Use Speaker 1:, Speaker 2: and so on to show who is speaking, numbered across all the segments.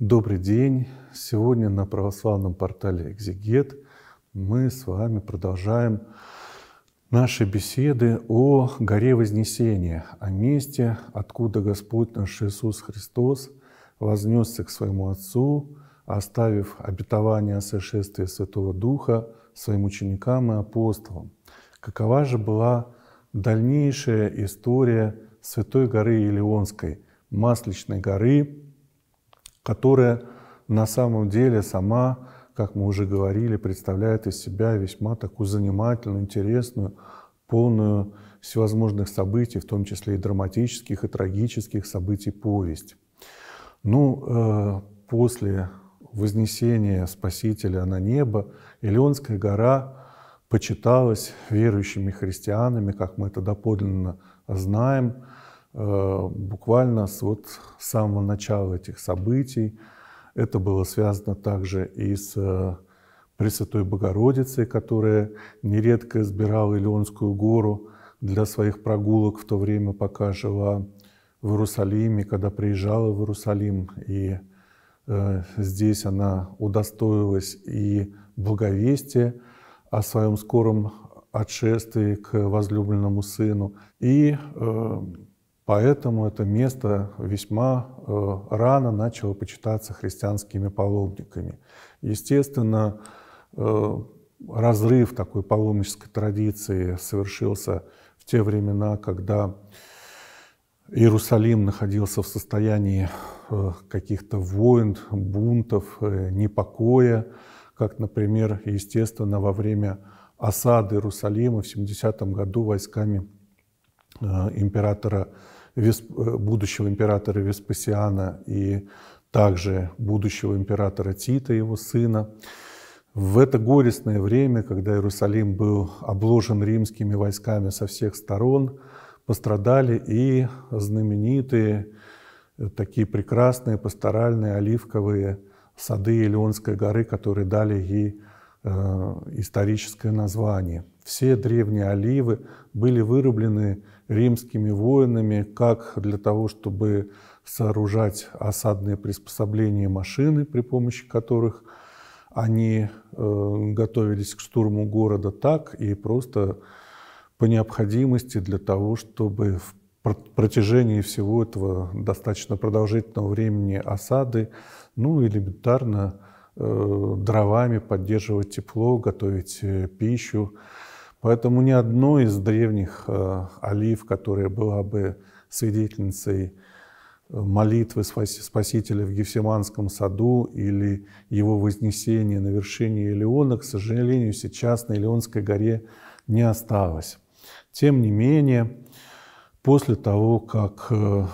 Speaker 1: Добрый день! Сегодня на православном портале «Экзегет» мы с вами продолжаем наши беседы о горе Вознесения, о месте, откуда Господь наш Иисус Христос вознесся к своему Отцу, оставив обетование о сошествии Святого Духа своим ученикам и апостолам. Какова же была дальнейшая история Святой горы Илионской, Масличной горы, которая на самом деле сама, как мы уже говорили, представляет из себя весьма такую занимательную, интересную, полную всевозможных событий, в том числе и драматических, и трагических событий повесть. Ну, э, после вознесения Спасителя на небо Илионская гора почиталась верующими христианами, как мы это доподлинно знаем, Э, буквально с, вот, самого начала этих событий. Это было связано также и с э, Пресвятой Богородицей, которая нередко избирала Илионскую гору для своих прогулок в то время, пока жила в Иерусалиме, когда приезжала в Иерусалим. И э, здесь она удостоилась и благовестия о своем скором отшествии к возлюбленному сыну. И э, Поэтому это место весьма э, рано начало почитаться христианскими паломниками. Естественно, э, разрыв такой паломнической традиции совершился в те времена, когда Иерусалим находился в состоянии э, каких-то войн, бунтов, э, непокоя, как, например, естественно, во время осады Иерусалима в 70 м году войсками э, императора Иерусалима Э, будущего императора Веспасиана и также будущего императора Тита, его сына. В это горестное время, когда Иерусалим был обложен римскими войсками со всех сторон, пострадали и знаменитые, э, такие прекрасные пасторальные оливковые сады Илионской горы, которые дали ей э, историческое название. Все древние оливы были вырублены римскими воинами, как для того, чтобы сооружать осадные приспособления машины, при помощи которых они э, готовились к штурму города так и просто по необходимости для того, чтобы в протяжении всего этого достаточно продолжительного времени осады, ну, элементарно э, дровами поддерживать тепло, готовить э, пищу, Поэтому ни одной из древних э, олив, которая была бы свидетельницей э, молитвы Спасителя в Гефсиманском саду или его вознесения на вершине Илиона, к сожалению, сейчас на Илионской горе не осталось. Тем не менее, после того, как э,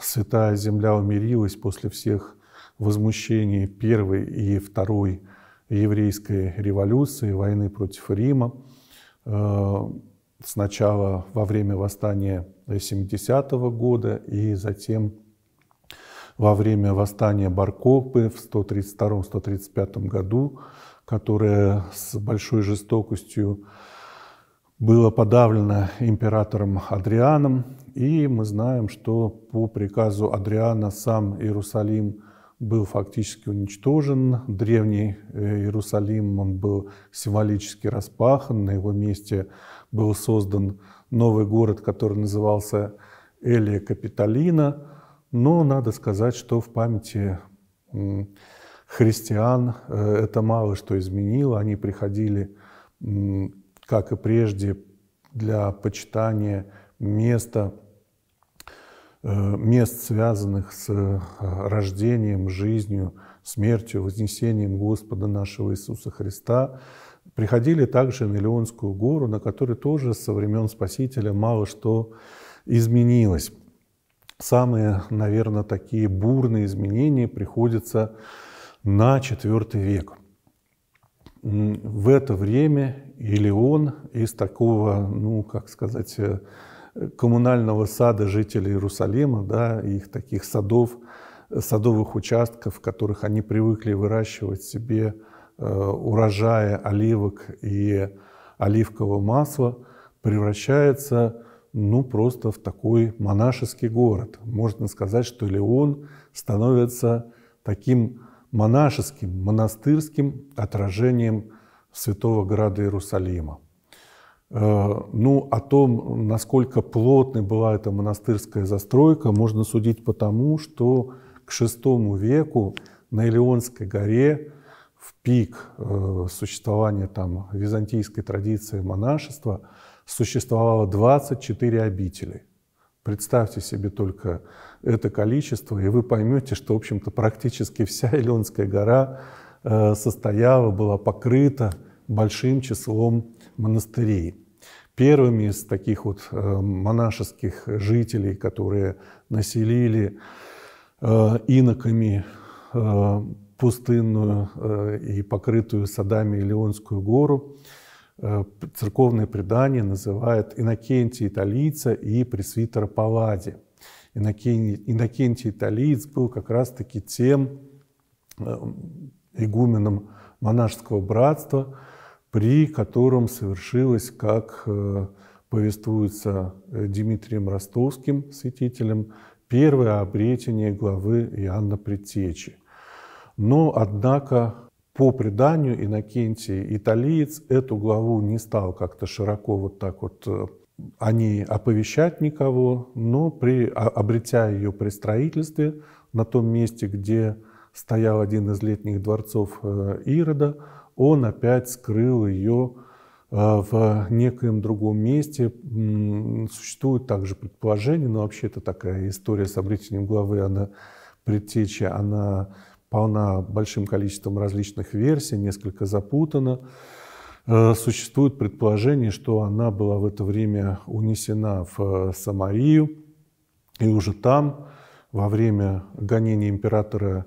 Speaker 1: Святая Земля умирилась после всех возмущений Первой и Второй еврейской революции, войны против Рима, Э, сначала во время восстания 70-го года и затем во время восстания Баркопы в 132-135 году, которое с большой жестокостью было подавлено императором Адрианом. И мы знаем, что по приказу Адриана сам Иерусалим – был фактически уничтожен. Древний э, Иерусалим он был символически распахан, на его месте был создан новый город, который назывался Элия Капитолина. Но надо сказать, что в памяти христиан э, это мало что изменило. Они приходили, как и прежде, для почитания места Э, мест, связанных с э, рождением, жизнью, смертью, вознесением Господа нашего Иисуса Христа, приходили также на Леонскую гору, на которой тоже со времен Спасителя мало что изменилось. Самые, наверное, такие бурные изменения приходятся на IV век. В это время и из такого, ну, как сказать, э, коммунального сада жителей Иерусалима, да, их таких садов, садовых участков, в которых они привыкли выращивать себе э, урожая оливок и оливкового масла, превращается ну, просто в такой монашеский город. Можно сказать, что Леон становится таким монашеским, монастырским отражением святого города Иерусалима. Э, ну, о том, насколько плотной была эта монастырская застройка, можно судить потому, что к VI веку на Илионской горе в пик э, существования там византийской традиции монашества существовало 24 обители. Представьте себе только это количество, и вы поймете, что, в общем-то, практически вся Илионская гора э, состояла, была покрыта большим числом монастырей. Первыми из таких вот э, монашеских жителей, которые населили э, иноками э, пустынную и покрытую садами Леонскую гору, церковное предание называет Иннокентий Италийца и пресвитера Палади. Иннокентий Италиец был как раз-таки тем игуменом монашеского братства, при котором совершилось, как э, повествуется э, Дмитрием Ростовским, святителем, первое обретение главы Иоанна Предтечи. Но, однако, по преданию Иннокентия Италиец эту главу не стал как-то широко вот так вот э, они оповещать никого, но при, обретя ее при строительстве на том месте, где стоял один из летних дворцов Ирода, он опять скрыл ее э, в некоем другом месте. Существует также предположение, но вообще это такая история с обретением главы, она предтеча, она полна большим количеством различных версий, несколько запутана. Э, существует предположение, что она была в это время унесена в э, Самарию, и уже там, во время гонения императора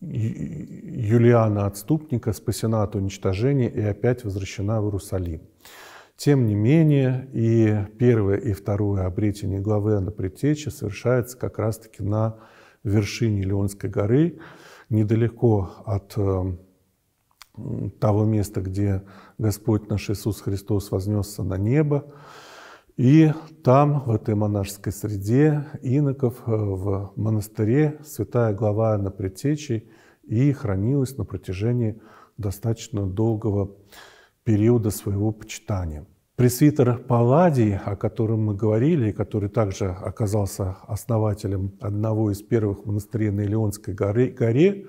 Speaker 1: Юлиана Отступника спасена от уничтожения и опять возвращена в Иерусалим. Тем не менее, и первое, и второе обретение главы на Предтече совершается как раз-таки на вершине Леонской горы, недалеко от э, того места, где Господь наш Иисус Христос вознесся на небо. И там, в этой монашеской среде иноков, э, в монастыре, святая глава на Предтечи и хранилась на протяжении достаточно долгого периода своего почитания. Пресвитер Палладий, о котором мы говорили, который также оказался основателем одного из первых монастырей на Илионской горе, горе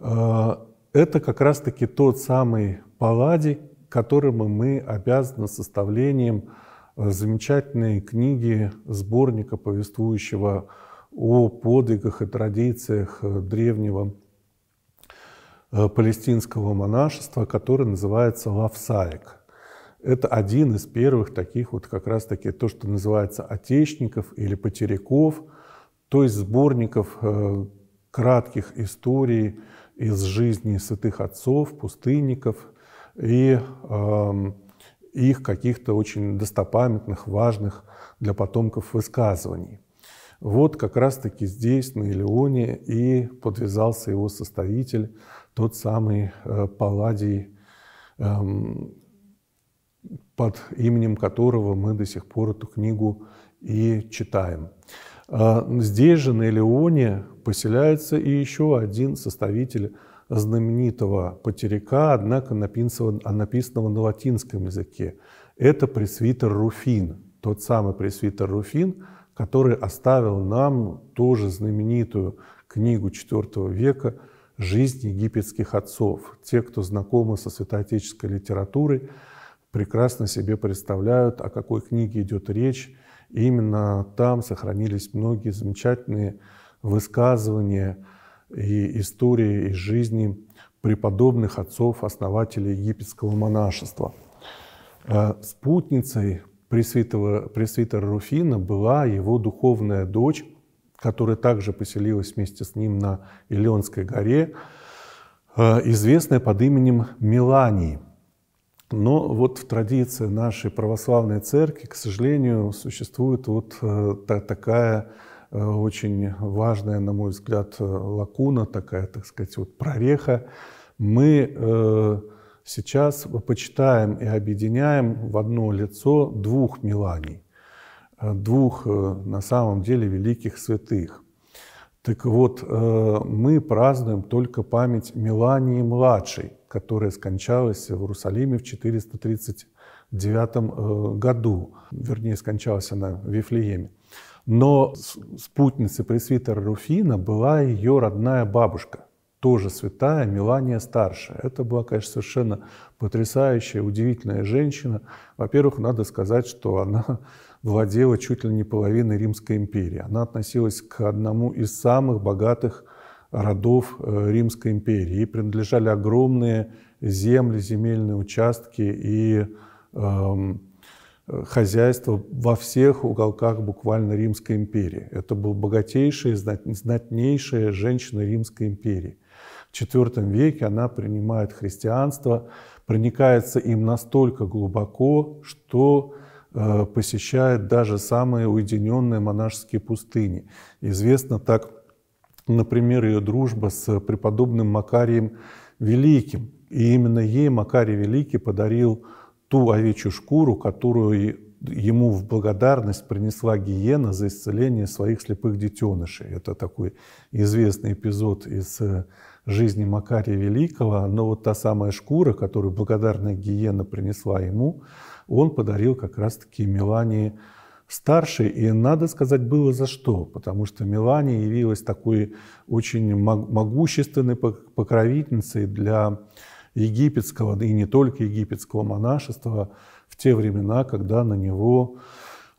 Speaker 1: э, это как раз-таки тот самый Палладий, которому мы обязаны составлением замечательные книги сборника, повествующего о подвигах и традициях э, древнего э, палестинского монашества, который называется «Лавсарик». Это один из первых таких вот как раз-таки то, что называется отечников или потеряков, то есть сборников э, кратких историй из жизни святых отцов, пустынников и э, их каких-то очень достопамятных, важных для потомков высказываний. Вот как раз-таки здесь, на Илеоне, и подвязался его составитель, тот самый э, Палладий, эм, под именем которого мы до сих пор эту книгу и читаем. Э, здесь же, на Илеоне, поселяется и еще один составитель знаменитого потеряка, однако написанного, а написанного на латинском языке. Это пресвитер Руфин, тот самый пресвитер Руфин, который оставил нам тоже знаменитую книгу IV века «Жизнь египетских отцов». Те, кто знакомы со святоотеческой литературой, прекрасно себе представляют, о какой книге идет речь. И именно там сохранились многие замечательные высказывания и истории из жизни преподобных отцов, основателей египетского монашества. Э, спутницей пресвитера, пресвитера Руфина была его духовная дочь, которая также поселилась вместе с ним на Илионской горе, э, известная под именем Мелании. Но вот в традиции нашей православной церкви, к сожалению, существует вот э, такая Э, очень важная, на мой взгляд, э, лакуна такая, так сказать, вот прореха. Мы э, сейчас почитаем и объединяем в одно лицо двух Миланий, двух на самом деле великих святых. Так вот, мы празднуем только память Милании младшей, которая скончалась в Иерусалиме в девятом году, вернее, скончалась она в Вифлееме. Но спутницей пресвитера Руфина была ее родная бабушка, тоже святая Милания Старшая. Это была, конечно, совершенно потрясающая, удивительная женщина. Во-первых, надо сказать, что она владела чуть ли не половиной Римской империи. Она относилась к одному из самых богатых родов э, Римской империи. Ей принадлежали огромные земли, земельные участки и эм, Э, хозяйство во всех уголках буквально Римской империи. Это была богатейшая, знатнейшая женщина Римской империи. В IV веке она принимает христианство, проникается им настолько глубоко, что э, посещает даже самые уединенные монашеские пустыни. Известно так, например, ее дружба с преподобным Макарием Великим. И именно ей Макарий Великий подарил ту овечью шкуру, которую ему в благодарность принесла гиена за исцеление своих слепых детенышей. Это такой известный эпизод из э, жизни Макария Великого, но вот та самая шкура, которую благодарная гиена принесла ему, он подарил как раз-таки Милане старшей, и, надо сказать, было за что, потому что Милане явилась такой очень могущественной покровительницей для египетского, и не только египетского монашества в те времена, когда на него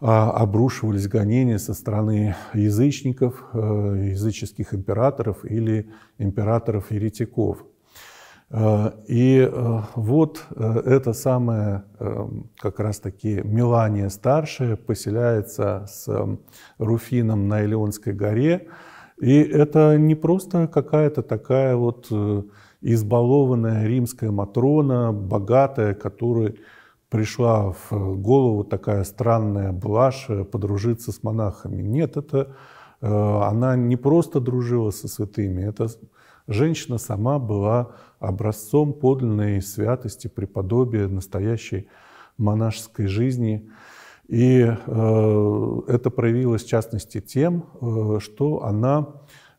Speaker 1: а, обрушивались гонения со стороны язычников, э, языческих императоров или императоров-еретиков. Э, и э, вот это самое как раз-таки Мелания Старшая поселяется с Руфином на Элеонской горе. И это не просто какая-то такая вот избалованная римская Матрона, богатая, которая пришла в голову такая странная блажь э, подружиться с монахами. Нет, это э, она не просто дружила со святыми, это женщина сама была образцом подлинной святости, преподобия настоящей монашеской жизни. И э, это проявилось в частности тем, э, что она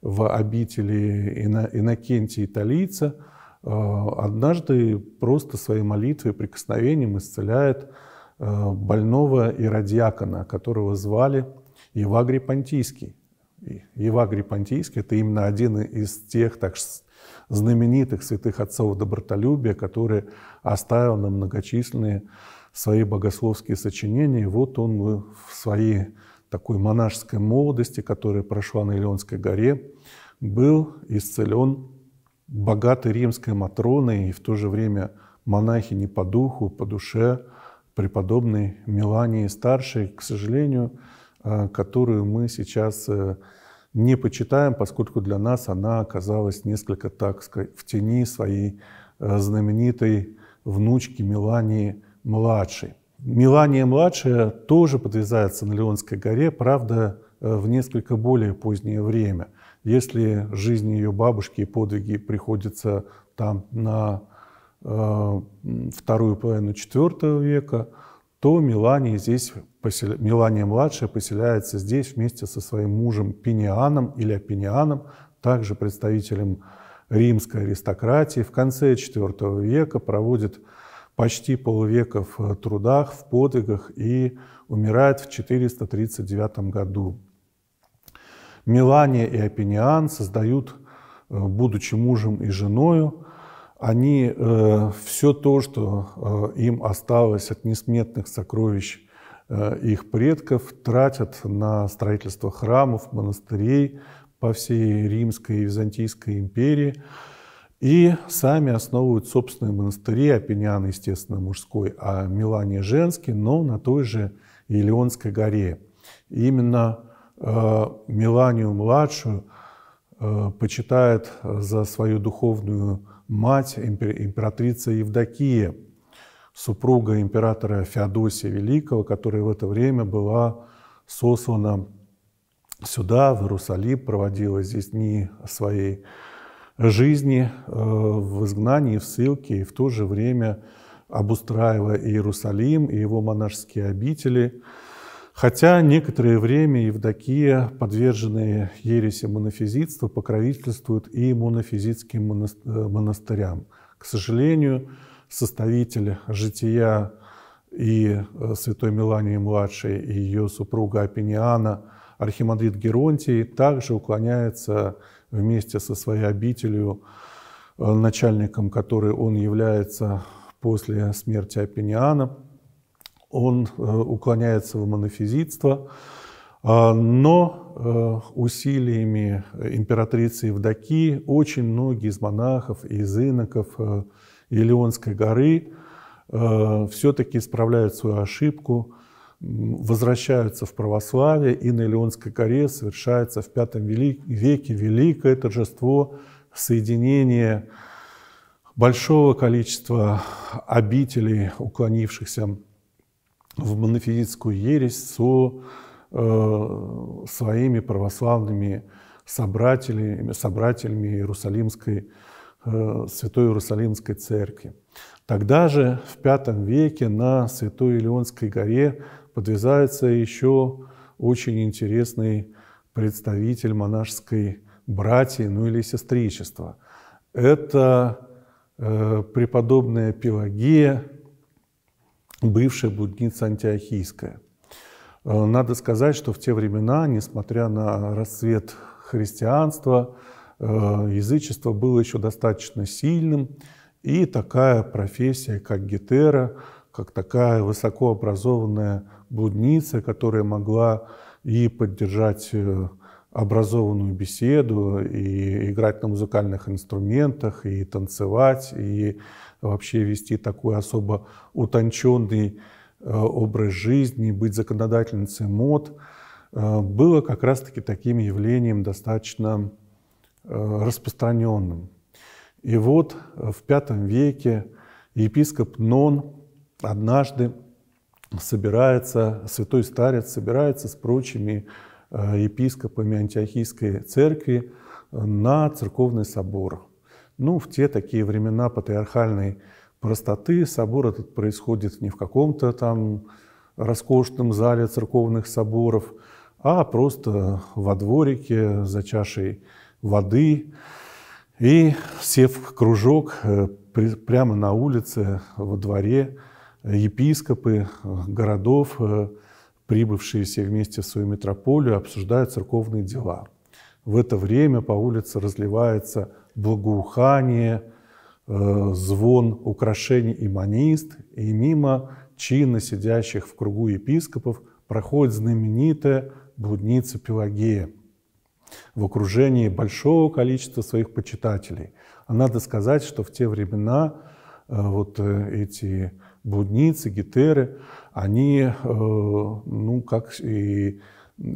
Speaker 1: в обители Ино, Иннокентия Италийца, э, однажды просто своей молитвой, прикосновением исцеляет э, больного иродиакона, которого звали Евагрий Понтийский. Евагрий Понтийский – это именно один из тех так знаменитых святых отцов добротолюбия, который оставил нам многочисленные свои богословские сочинения. И вот он э, в свои такой монашеской молодости, которая прошла на Илионской горе, был исцелен богатой римской матроной и в то же время монахи не по духу, по душе преподобной Мелании Старшей, к сожалению, э, которую мы сейчас э, не почитаем, поскольку для нас она оказалась несколько, так сказать, в тени своей э, знаменитой внучки Мелании младшей. Мелания-младшая тоже подвязается на Леонской горе, правда, э, в несколько более позднее время. Если жизнь ее бабушки и подвиги приходится там на э, вторую половину IV века, то Мелания, здесь посел... Мелания младшая поселяется здесь вместе со своим мужем Пинианом или Апинианом, также представителем римской аристократии. В конце IV века проводит почти полвека в трудах, в подвигах и умирает в 439 году. Мелания и Апиниан создают, э, будучи мужем и женою, они э, все то, что э, им осталось от несметных сокровищ э, их предков, тратят на строительство храмов, монастырей по всей Римской и Византийской империи – и сами основывают собственные монастыри, Апинян, естественно, мужской, а Милане женский, но на той же Елеонской горе. И именно э, Миланию младшую э, почитает э, за свою духовную мать императрица Евдокия, супруга императора Феодосия Великого, которая в это время была сослана сюда, в Иерусалим, проводила здесь дни своей жизни э, в изгнании, в ссылке, и в то же время обустраивая Иерусалим и его монашеские обители. Хотя некоторое время Евдокия, подверженные ереси монофизитства, покровительствуют и монофизитским э, монастырям. К сожалению, составитель «Жития» и э, святой Мелании-младшей, и ее супруга Апиниана, архимандрит Геронтий, также уклоняется вместе со своей обителью, э, начальником который он является после смерти Апениана, Он э, уклоняется в монофизитство, э, но усилиями императрицы Евдокии очень многие из монахов и из иноков Елеонской горы все-таки исправляют свою ошибку – возвращаются в православие, и на Илионской коре совершается в V веке великое торжество соединения большого количества обителей, уклонившихся в монофизитскую ересь со э, своими православными собрателями, собрателями Иерусалимской, э, Святой Иерусалимской Церкви. Тогда же, в V веке, на Святой Илионской горе подвязается еще очень интересный представитель монашеской братьи, ну или сестричества. Это э, преподобная Пелагея, бывшая блудница антиохийская. Э, надо сказать, что в те времена, несмотря на расцвет христианства, э, язычество было еще достаточно сильным, и такая профессия, как гетера, как такая высокообразованная блудница, которая могла и поддержать э, образованную беседу, и играть на музыкальных инструментах, и танцевать, и вообще вести такой особо утонченный э, образ жизни, быть законодательницей мод, э, было как раз-таки таким явлением достаточно распространенным. И вот в V веке епископ Нон однажды собирается, святой старец собирается с прочими э, епископами Антиохийской церкви э, на церковный собор. Ну, в те такие времена патриархальной простоты собор этот происходит не в каком-то там роскошном зале церковных соборов, а просто во дворике за чашей воды. И сев в кружок э, прямо на улице, во дворе, епископы э, городов, э, прибывшие все вместе в свою метрополию, обсуждают церковные дела. В это время по улице разливается благоухание, э, звон украшений и манист, и мимо чинно сидящих в кругу епископов проходит знаменитая блудница Пелагея в окружении большого количества своих почитателей. А надо сказать, что в те времена вот эти Будницы, гетеры, они, э, ну, как и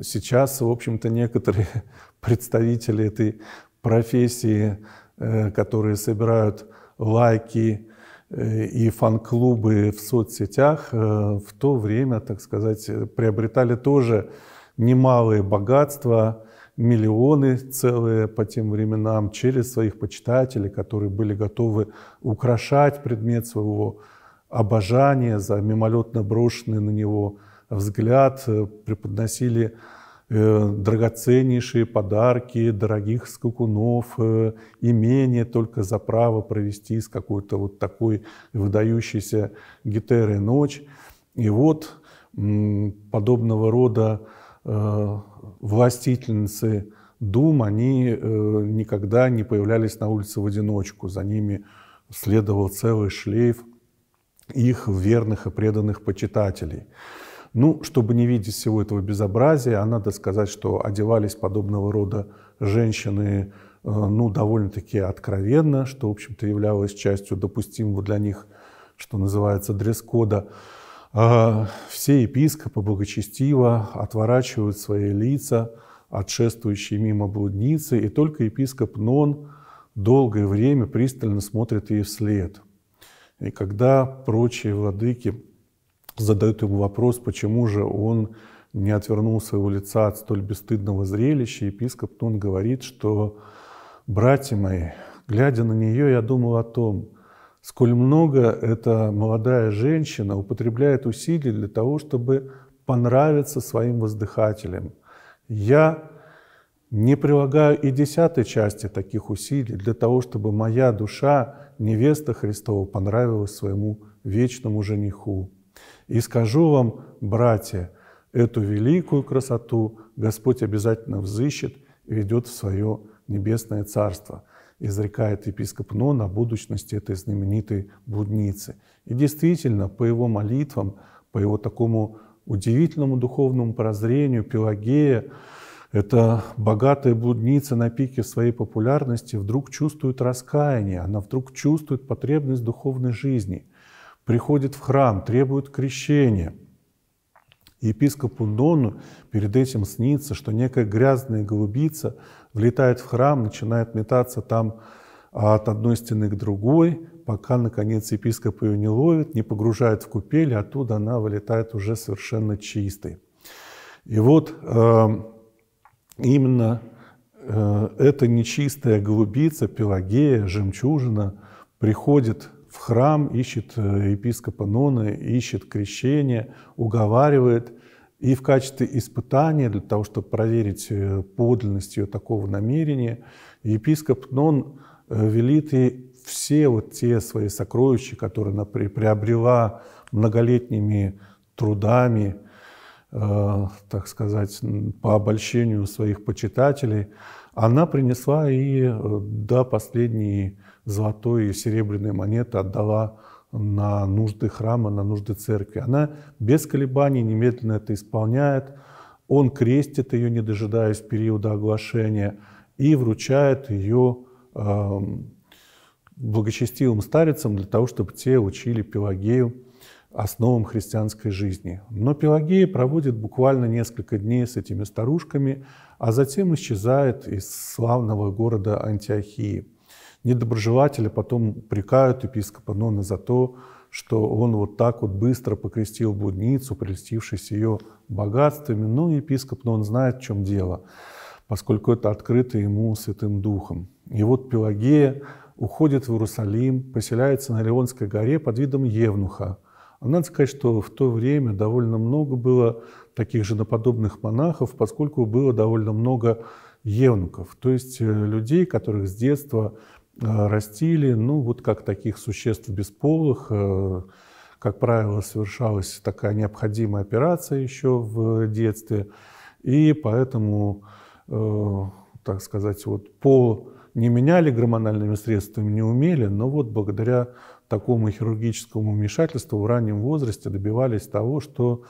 Speaker 1: сейчас, в общем-то, некоторые представители этой профессии, э, которые собирают лайки э, и фан-клубы в соцсетях, в то время, так сказать, приобретали тоже немалые богатства, миллионы целые по тем временам через своих почитателей, которые были готовы украшать предмет своего обожание, за мимолетно брошенный на него взгляд, э, преподносили э, драгоценнейшие подарки дорогих скакунов, э, имение только за право провести с какой-то вот такой выдающейся гитерой ночь. И вот подобного рода властительницы дум, они никогда не появлялись на улице в одиночку. За ними следовал целый шлейф их верных и преданных почитателей. Ну, чтобы не видеть всего этого безобразия, а надо сказать, что одевались подобного рода женщины, э, ну, довольно-таки откровенно, что, в общем-то, являлось частью допустимого для них, что называется, дресс-кода. А, все епископы благочестиво отворачивают свои лица от шествующей мимо блудницы, и только епископ Нон долгое время пристально смотрит ей вслед – и когда прочие владыки задают ему вопрос, почему же он не отвернул своего лица от столь бесстыдного зрелища, епископ тун говорит, что «Братья мои, глядя на нее, я думал о том, сколь много эта молодая женщина употребляет усилий для того, чтобы понравиться своим воздыхателям. Я не прилагаю и десятой части таких усилий для того, чтобы моя душа, невеста Христова, понравилась своему вечному жениху. И скажу вам, братья, эту великую красоту Господь обязательно взыщет и ведет в свое небесное царство, изрекает епископ Нон о будущности этой знаменитой будницы. И действительно, по его молитвам, по его такому удивительному духовному прозрению Пелагея, эта богатая будница на пике своей популярности вдруг чувствует раскаяние, она вдруг чувствует потребность духовной жизни, приходит в храм, требует крещения. Епископу Дону перед этим снится, что некая грязная голубица влетает в храм, начинает метаться там а, от одной стены к другой, пока, наконец, епископ ее не ловит, не погружает в купель, оттуда она вылетает уже совершенно чистой. И вот эм, именно э, эта нечистая голубица, Пелагея, жемчужина, приходит в храм, ищет э, епископа Нона, ищет крещение, уговаривает. И в качестве испытания, для того, чтобы проверить э, подлинность ее такого намерения, епископ Нон э, велит ей все вот те свои сокровища, которые она приобрела многолетними трудами, Э, так сказать, по обольщению своих почитателей, она принесла и э, до последней золотой и серебряной монеты отдала на нужды храма, на нужды церкви. Она без колебаний немедленно это исполняет. Он крестит ее, не дожидаясь периода оглашения, и вручает ее эм, благочестивым старицам для того, чтобы те учили Пелагею основам христианской жизни. Но Пелагея проводит буквально несколько дней с этими старушками, а затем исчезает из славного города Антиохии. Недоброжелатели потом упрекают епископа Нона за то, что он вот так вот быстро покрестил блудницу, прельстившись ее богатствами. Но ну, епископ Нон знает, в чем дело, поскольку это открыто ему святым духом. И вот Пелагея уходит в Иерусалим, поселяется на Леонской горе под видом Евнуха – надо сказать, что в то время довольно много было таких же наподобных монахов, поскольку было довольно много евнуков, то есть э, людей, которых с детства э, растили, ну вот как таких существ бесполых, э, как правило, совершалась такая необходимая операция еще в детстве, и поэтому, так сказать, вот пол не меняли гормональными средствами, не умели, но вот благодаря такому хирургическому вмешательству в раннем возрасте добивались того, что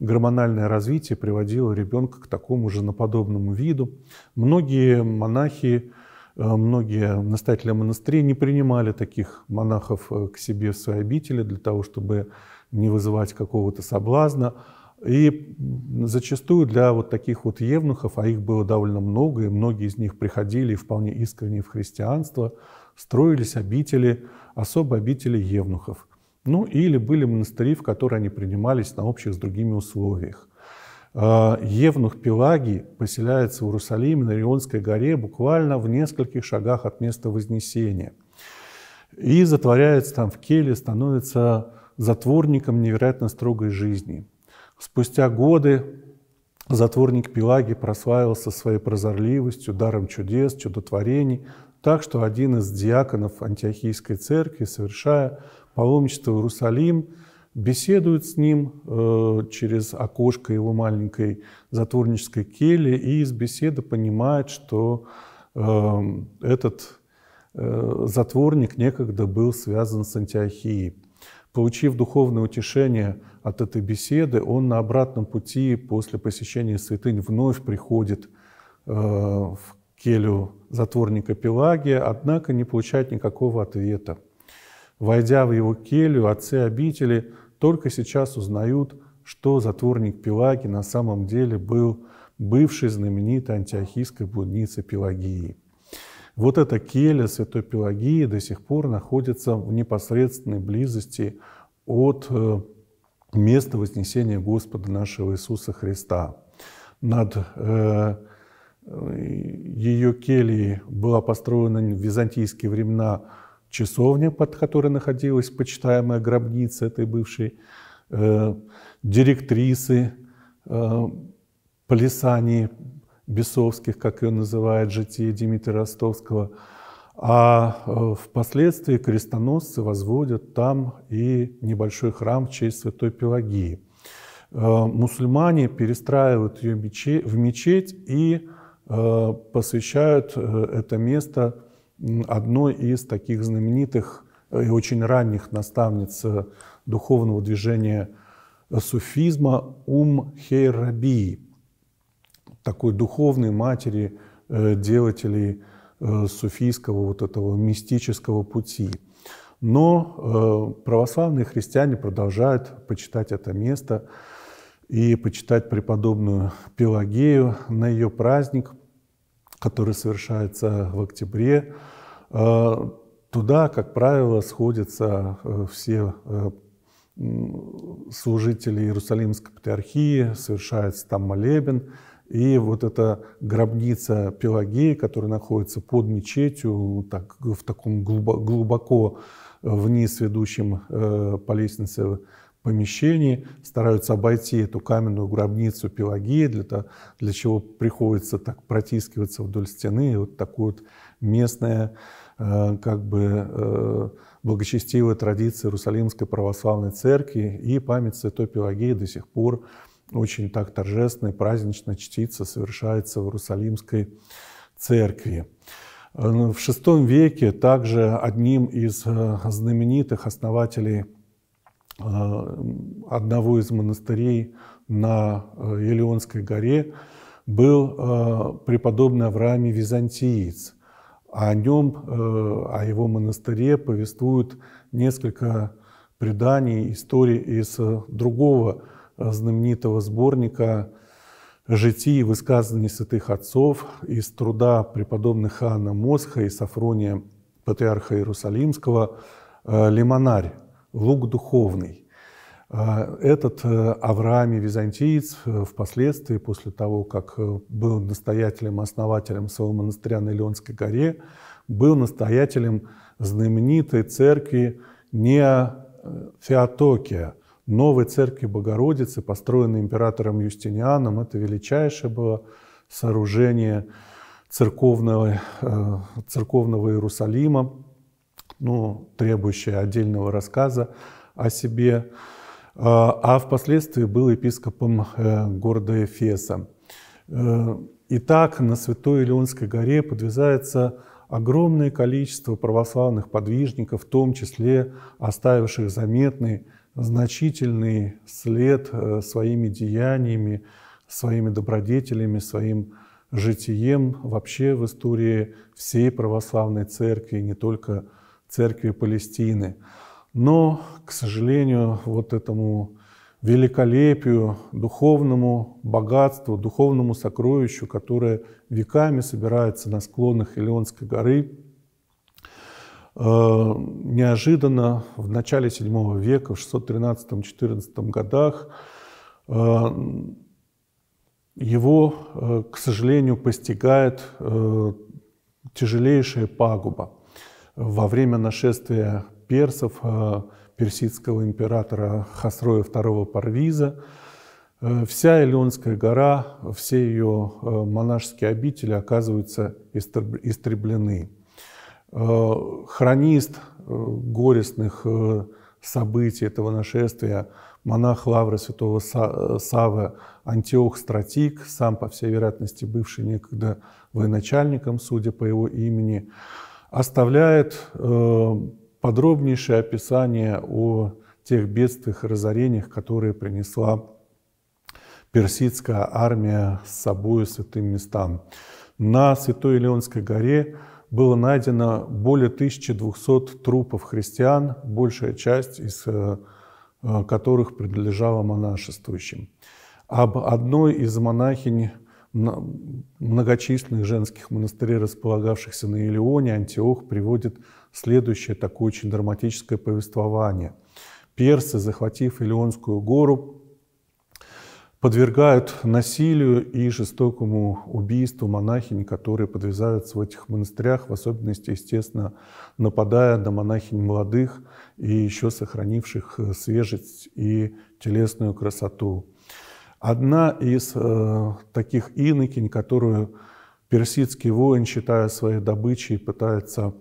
Speaker 1: гормональное развитие приводило ребенка к такому же наподобному виду. Многие монахи, э, многие настоятели монастырей не принимали таких монахов э, к себе в свои обители для того, чтобы не вызывать какого-то соблазна. И зачастую для вот таких вот евнухов, а их было довольно много, и многие из них приходили вполне искренне в христианство, строились обители, особо обители евнухов. Ну или были монастыри, в которые они принимались на общих с другими условиях. А, евнух Пелагий поселяется в Иерусалиме на Рионской горе буквально в нескольких шагах от места Вознесения. И затворяется там в келье, становится затворником невероятно строгой жизни. Спустя годы затворник Пелагий прославился своей прозорливостью, даром чудес, чудотворений, так что один из диаконов Антиохийской церкви, совершая паломничество в Иерусалим, беседует с ним э, через окошко его маленькой затворнической кельи и из беседы понимает, что э, этот э, затворник некогда был связан с Антиохией. Получив духовное утешение от этой беседы, он на обратном пути после посещения святынь вновь приходит э, в келю затворника Пелагия, однако не получает никакого ответа. Войдя в его келью, отцы обители только сейчас узнают, что затворник Пелагий на самом деле был бывшей знаменитой антиохийской блудницей Пелагии. Вот эта келья Святой Пелагии до сих пор находится в непосредственной близости от э, места Вознесения Господа нашего Иисуса Христа. Над э, ее кельей была построена в византийские времена часовня, под которой находилась почитаемая гробница этой бывшей э, директрисы Полисании бесовских, как ее называет житие Дмитрия Ростовского, а э, впоследствии крестоносцы возводят там и небольшой храм в честь Святой Пелагии. Э, мусульмане перестраивают ее в мечеть и э, посвящают это место одной из таких знаменитых и очень ранних наставниц духовного движения суфизма Ум Хейрабии такой духовной матери э, делателей э, суфийского вот этого мистического пути. Но э, православные христиане продолжают почитать это место и почитать преподобную Пелагею на ее праздник, который совершается в октябре. Туда, как правило, сходятся все служители Иерусалимской патриархии, совершается там молебен – и вот эта гробница Пелагеи, которая находится под мечетью, так, в таком глубоко вниз ведущем э, по лестнице помещении, стараются обойти эту каменную гробницу Пелагеи, для, того, для чего приходится так протискиваться вдоль стены. И вот такое вот местное э, как бы э, благочестивая традиция Иерусалимской православной церкви и память Святой Пелагеи до сих пор очень так торжественно и празднично чтится, совершается в Иерусалимской церкви. Э, ну, в VI веке также одним из э, знаменитых основателей э, одного из монастырей на Елеонской горе был преподобный Авраамий Византиец. А о нем, о его монастыре повествуют несколько преданий, историй из другого Э, знаменитого сборника «Житий и высказываний святых отцов» из труда преподобных Иоанна Мосха и Сафрония Патриарха Иерусалимского э, «Лимонарь. Лук духовный». Э, этот Авраамий Византиец впоследствии, после того, как был настоятелем основателем своего монастыря на Леонской горе, был настоятелем знаменитой церкви Неофеотокия – новой церкви Богородицы, построенной императором Юстинианом. Это величайшее было сооружение церковного, э, церковного Иерусалима, ну, требующее отдельного рассказа о себе, а, а впоследствии был епископом э, города Эфеса. Э, итак, на Святой Илионской горе подвязается огромное количество православных подвижников, в том числе оставивших заметный значительный след э, своими деяниями, своими добродетелями, своим житием вообще в истории всей православной церкви, не только церкви Палестины. Но, к сожалению, вот этому великолепию, духовному богатству, духовному сокровищу, которое веками собирается на склонах Илионской горы, Э, неожиданно в начале VII века, в 613-14 годах, э, его, э, к сожалению, постигает тяжелейшая пагуба. Во время нашествия персов, персидского императора Хасроя II Парвиза, вся Элеонская гора, все ее монашеские обители оказываются истреблены. Э, хронист э, горестных э, событий этого нашествия, монах Лавры святого Савы Антиох Стратик, сам, по всей вероятности, бывший некогда военачальником, судя по его имени, оставляет подробнейшее описание о тех бедствиях и разорениях, которые принесла персидская армия с собой святым местам. На Святой Илионской горе – было найдено более 1200 трупов христиан, большая часть из э, э, которых принадлежала монашествующим. Об одной из монахинь многочисленных женских монастырей, располагавшихся на Илионе, Антиох приводит следующее такое очень драматическое повествование. Персы, захватив Илионскую гору, подвергают насилию и жестокому убийству монахинь, которые подвязаются в этих монастырях, в особенности, естественно, нападая на монахинь молодых и еще сохранивших э, свежесть и телесную красоту. Одна из э, таких инокинь, которую персидский воин, считая своей добычей, пытается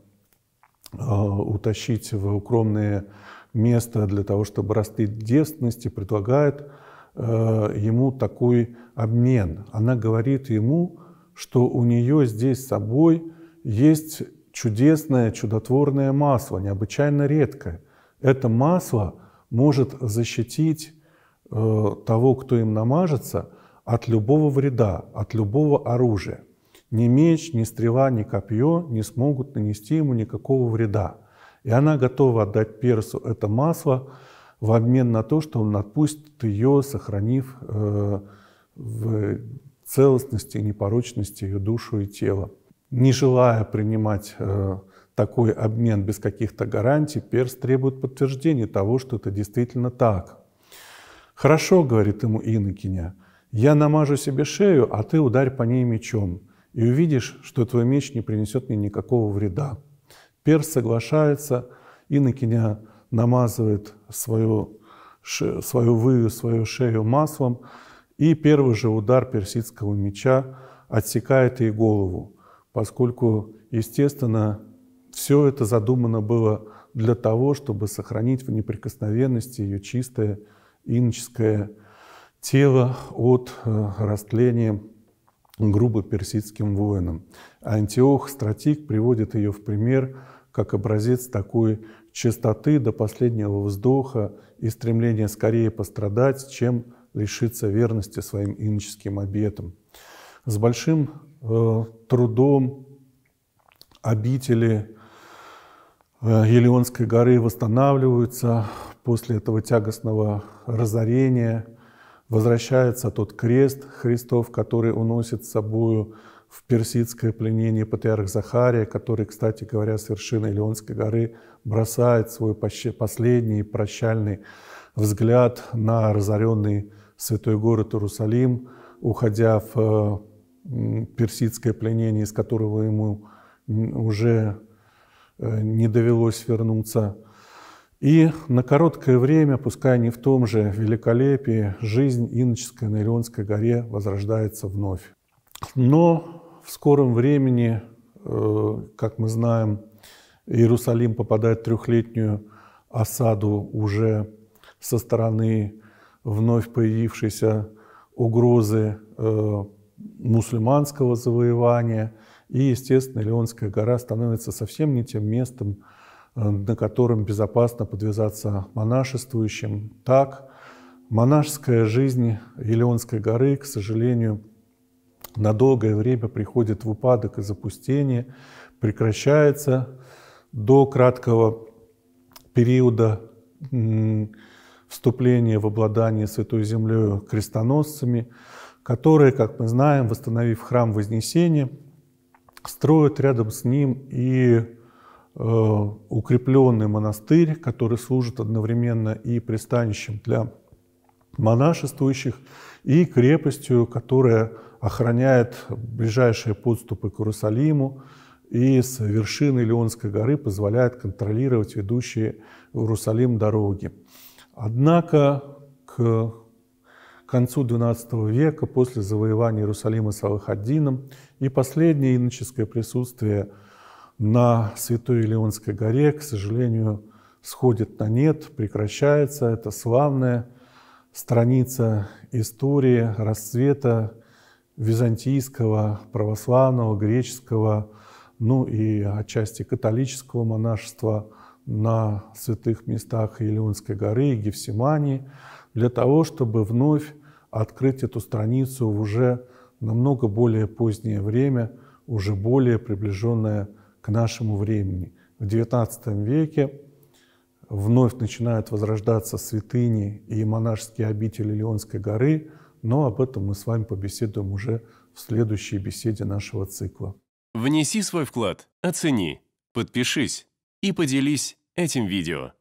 Speaker 1: э, утащить в укромное место для того, чтобы растить девственности, предлагает Э, ему такой обмен. Она говорит ему, что у нее здесь с собой есть чудесное, чудотворное масло, необычайно редкое. Это масло может защитить э, того, кто им намажется, от любого вреда, от любого оружия. Ни меч, ни стрела, ни копье не смогут нанести ему никакого вреда. И она готова отдать персу это масло, в обмен на то, что он отпустит ее, сохранив э, в целостности и непорочности ее душу и тело. Не желая принимать э, такой обмен без каких-то гарантий, Перс требует подтверждения того, что это действительно так. «Хорошо», — говорит ему Инокиня, — «я намажу себе шею, а ты ударь по ней мечом, и увидишь, что твой меч не принесет мне никакого вреда». Перс соглашается, Инокиня намазывает свою, свою выю, свою шею маслом, и первый же удар персидского меча отсекает ей голову, поскольку, естественно, все это задумано было для того, чтобы сохранить в неприкосновенности ее чистое иноческое тело от э, растления грубо персидским воинам. Антиох, стратик, приводит ее в пример как образец такой чистоты до последнего вздоха и стремление скорее пострадать, чем лишиться верности своим иноческим обетам. С большим э, трудом обители э, Елеонской горы восстанавливаются после этого тягостного разорения. Возвращается тот крест Христов, который уносит с собою в персидское пленение патриарх Захария, который, кстати говоря, с вершины Илионской горы бросает свой последний прощальный взгляд на разоренный святой город Иерусалим, уходя в э, персидское пленение, из которого ему уже э, не довелось вернуться. И на короткое время, пускай не в том же великолепии, жизнь иноческая на Ильонской горе возрождается вновь. Но в скором времени, э, как мы знаем, Иерусалим попадает в трехлетнюю осаду уже со стороны вновь появившейся угрозы э, мусульманского завоевания. И, естественно, Леонская гора становится совсем не тем местом, э, на котором безопасно подвязаться монашествующим. Так, монашеская жизнь Елеонской горы, к сожалению, на долгое время приходит в упадок и запустение, прекращается до краткого периода вступления в обладание Святой Землей крестоносцами, которые, как мы знаем, восстановив храм Вознесения, строят рядом с ним и э, укрепленный монастырь, который служит одновременно и пристанищем для монашествующих, и крепостью, которая охраняет ближайшие подступы к Иерусалиму и с вершины Леонской горы позволяет контролировать ведущие в Иерусалим дороги. Однако к концу XII века, после завоевания Иерусалима Салахаддином и последнее иноческое присутствие на Святой Леонской горе, к сожалению, сходит на нет, прекращается. Это славная страница истории расцвета византийского, православного, греческого, ну и отчасти католического монашества на святых местах Илионской горы и Гефсимании, для того, чтобы вновь открыть эту страницу в уже намного более позднее время, уже более приближенное к нашему времени. В XIX веке вновь начинают возрождаться святыни и монашеские обители Леонской горы – но об этом мы с вами побеседуем уже в следующей беседе нашего цикла. Внеси свой вклад, оцени, подпишись и поделись этим видео.